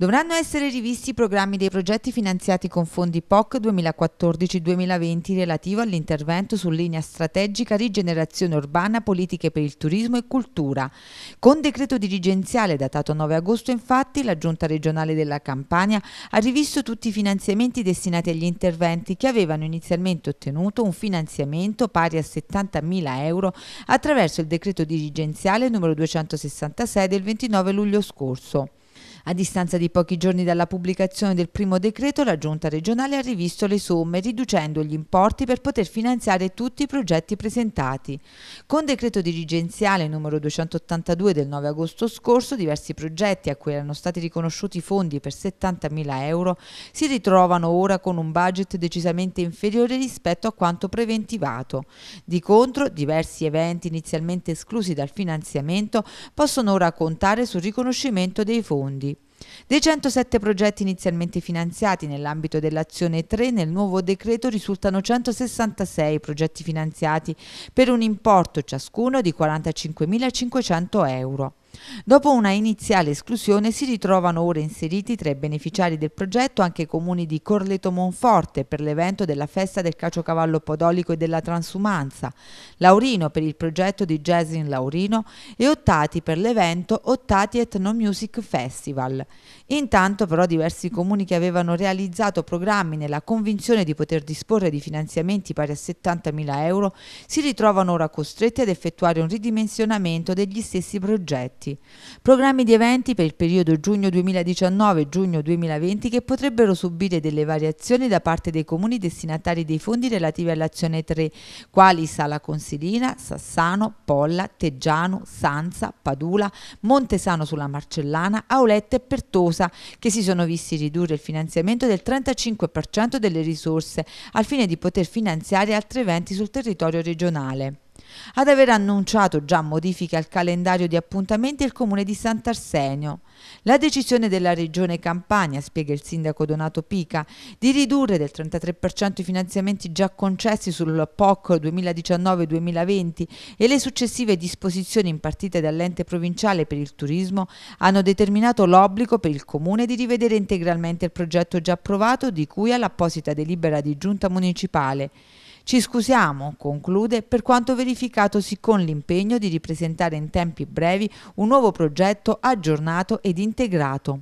Dovranno essere rivisti i programmi dei progetti finanziati con fondi POC 2014-2020 relativo all'intervento su linea strategica rigenerazione urbana, politiche per il turismo e cultura. Con decreto dirigenziale datato 9 agosto infatti la Giunta regionale della Campania ha rivisto tutti i finanziamenti destinati agli interventi che avevano inizialmente ottenuto un finanziamento pari a 70.000 euro attraverso il decreto dirigenziale numero 266 del 29 luglio scorso. A distanza di pochi giorni dalla pubblicazione del primo decreto, la Giunta regionale ha rivisto le somme, riducendo gli importi per poter finanziare tutti i progetti presentati. Con decreto dirigenziale numero 282 del 9 agosto scorso, diversi progetti a cui erano stati riconosciuti fondi per 70.000 euro si ritrovano ora con un budget decisamente inferiore rispetto a quanto preventivato. Di contro, diversi eventi inizialmente esclusi dal finanziamento possono ora contare sul riconoscimento dei fondi. Dei 107 progetti inizialmente finanziati nell'ambito dell'azione 3 nel nuovo decreto risultano 166 progetti finanziati per un importo ciascuno di 45.500 euro. Dopo una iniziale esclusione si ritrovano ora inseriti tra i beneficiari del progetto anche i comuni di Corleto Monforte per l'evento della festa del caciocavallo podolico e della transumanza, Laurino per il progetto di Jazz in Laurino e Ottati per l'evento Ottati Ethno Music Festival. Intanto però diversi comuni che avevano realizzato programmi nella convinzione di poter disporre di finanziamenti pari a 70.000 euro si ritrovano ora costretti ad effettuare un ridimensionamento degli stessi progetti eventi. Programmi di eventi per il periodo giugno 2019-giugno 2020 che potrebbero subire delle variazioni da parte dei comuni destinatari dei fondi relativi all'azione 3, quali Sala Consilina, Sassano, Polla, Teggiano, Sanza, Padula, Montesano sulla Marcellana, Auletta e Pertosa, che si sono visti ridurre il finanziamento del 35% delle risorse al fine di poter finanziare altri eventi sul territorio regionale. Ad aver annunciato già modifiche al calendario di appuntamenti il comune di Sant'Arsenio. La decisione della regione Campania, spiega il sindaco Donato Pica, di ridurre del 33% i finanziamenti già concessi sul POC 2019-2020 e le successive disposizioni impartite dall'ente provinciale per il turismo hanno determinato l'obbligo per il comune di rivedere integralmente il progetto già approvato di cui all'apposita delibera di giunta municipale. Ci scusiamo, conclude, per quanto verificatosi con l'impegno di ripresentare in tempi brevi un nuovo progetto aggiornato ed integrato.